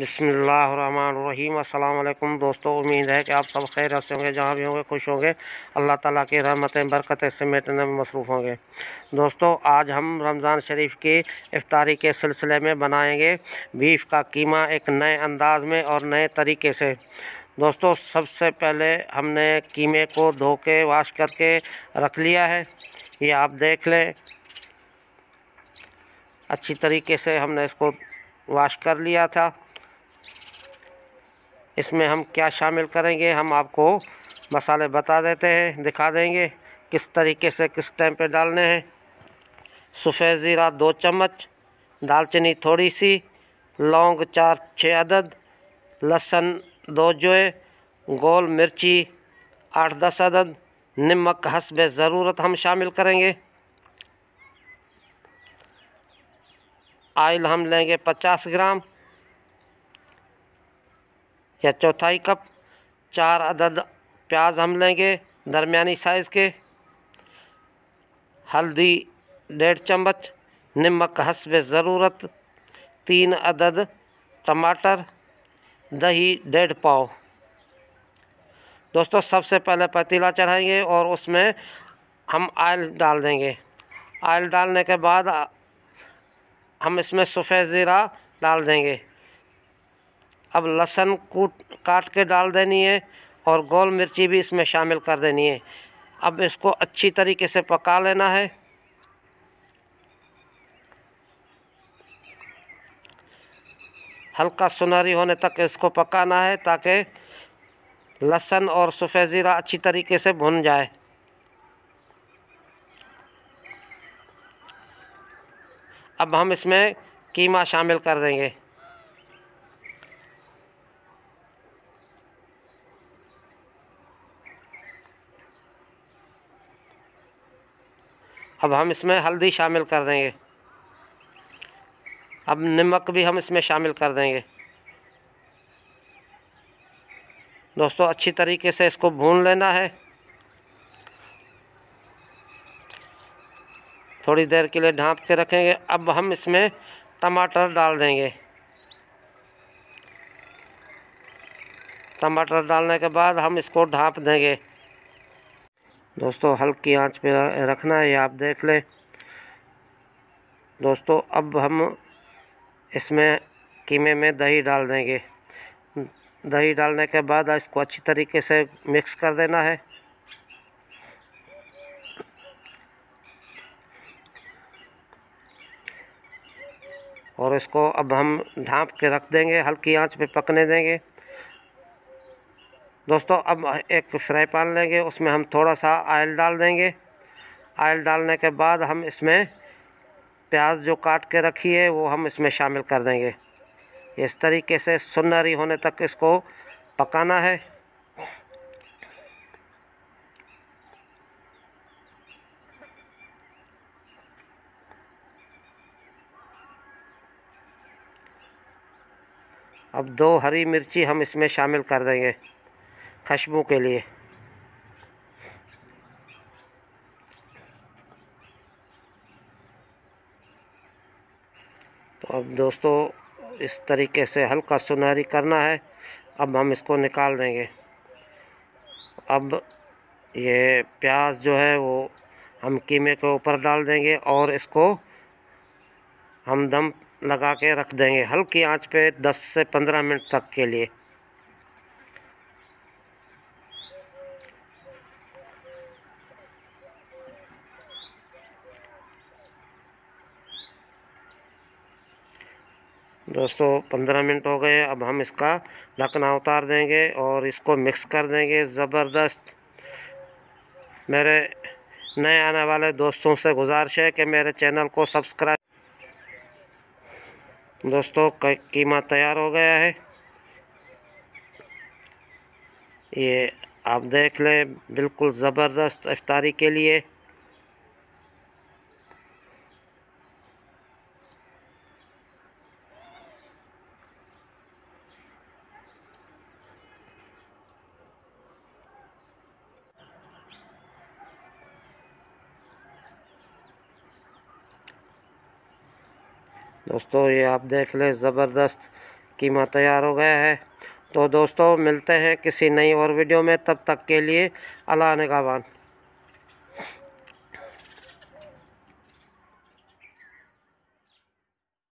बसमीम अल्लाम दोस्तों उम्मीद है कि आप सब खैर से होंगे जहाँ भी होंगे खुश होंगे अल्लाह ताला की रहमतें बरकतें समेटने में मसरूफ़ होंगे दोस्तों आज हम रमज़ान शरीफ की इफ्तारी के सिलसिले में बनाएंगे बीफ का कीमा एक नए अंदाज में और नए तरीके से दोस्तों सबसे पहले हमने कीमे को धो के वाश करके रख लिया है ये आप देख लें अच्छी तरीके से हमने इसको वाश कर लिया था इसमें हम क्या शामिल करेंगे हम आपको मसाले बता देते हैं दिखा देंगे किस तरीके से किस टाइम पे डालने हैं सफ़ेद ज़ीरा दो चम्मच दालचीनी थोड़ी सी लौंग चार छः अदद लहसुन दो जोए गोल मिर्ची आठ दस अदद नमक हसब ज़रूरत हम शामिल करेंगे आयल हम लेंगे पचास ग्राम या चौथाई कप चार अदद प्याज हम लेंगे दरमियानी साइज़ के हल्दी डेढ़ चम्मच नमक हसब ज़रूरत तीन अदद टमाटर दही डेढ़ पाव दोस्तों सबसे पहले पतीला चढ़ाएंगे और उसमें हम आयल डाल देंगे आयल डालने के बाद हम इसमें सफ़ेद ज़ीरा डाल देंगे अब लहसन कूट काट के डाल देनी है और गोल मिर्ची भी इसमें शामिल कर देनी है अब इसको अच्छी तरीके से पका लेना है हल्का सुनहरी होने तक इसको पकाना है ताकि लहसन और सफ़ेद ज़ीरा अच्छी तरीके से भुन जाए अब हम इसमें कीमा शामिल कर देंगे अब हम इसमें हल्दी शामिल कर देंगे अब नमक भी हम इसमें शामिल कर देंगे दोस्तों अच्छी तरीके से इसको भून लेना है थोड़ी देर के लिए ढाँप के रखेंगे अब हम इसमें टमाटर डाल देंगे टमाटर डालने के बाद हम इसको ढाँप देंगे दोस्तों हल्की आंच पे रखना है ये आप देख लें दोस्तों अब हम इसमें कीमे में दही डाल देंगे दही डालने के बाद इसको अच्छी तरीके से मिक्स कर देना है और इसको अब हम ढाँप के रख देंगे हल्की आंच पे पकने देंगे दोस्तों अब एक फ्राई पैन लेंगे उसमें हम थोड़ा सा आयल डाल देंगे आयल डालने के बाद हम इसमें प्याज जो काट के रखी है वो हम इसमें शामिल कर देंगे इस तरीके से सुनहरी होने तक इसको पकाना है अब दो हरी मिर्ची हम इसमें शामिल कर देंगे खुशबू के लिए तो अब दोस्तों इस तरीके से हल्का सुनहरी करना है अब हम इसको निकाल देंगे अब ये प्याज जो है वो हम कीमे के ऊपर डाल देंगे और इसको हम दम लगा के रख देंगे हल्की आंच पे 10 से 15 मिनट तक के लिए दोस्तों पंद्रह मिनट हो गए अब हम इसका लकना उतार देंगे और इसको मिक्स कर देंगे ज़बरदस्त मेरे नए आने वाले दोस्तों से गुजारिश है कि मेरे चैनल को सब्सक्राइब दोस्तों कीमा तैयार हो गया है ये आप देख लें बिल्कुल ज़बरदस्त इफ्तारी के लिए दोस्तों ये आप देख लें ज़बरदस्त कीमा तैयार हो गया है तो दोस्तों मिलते हैं किसी नई और वीडियो में तब तक के लिए अला निगाबान